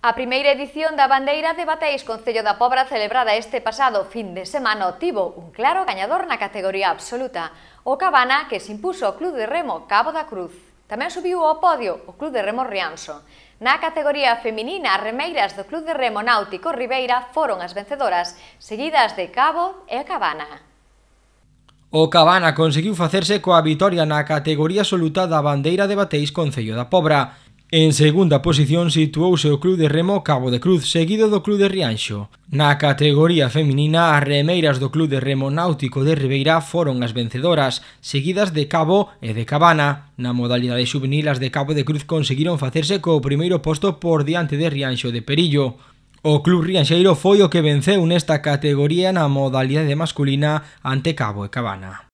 A primeira edición da Bandeira de Bateis Concello da Pobra celebrada este pasado fin de semana tivo un claro gañador na categoría absoluta, o Cabana que se impuso ao Club de Remo Cabo da Cruz. Tamén subiu ao podio o Club de Remo Rianso. Na categoría feminina, as remeiras do Club de Remo Náutico Ribeira foron as vencedoras, seguidas de Cabo e Cabana. O Cabana conseguiu facerse coa vitoria na categoría absoluta da Bandeira de Bateis Concello da Pobra, En segunda posición situouse o Club de Remo Cabo de Cruz, seguido do Club de Rianxo. Na categoría feminina, as remeiras do Club de Remo Náutico de Ribeira foron as vencedoras, seguidas de Cabo e de Cabana. Na modalidade juvenil, as de Cabo de Cruz conseguiron facerse co primeiro posto por diante de Rianxo de Perillo. O Club Rianxeiro foi o que venceu nesta categoría na modalidade masculina ante Cabo e Cabana.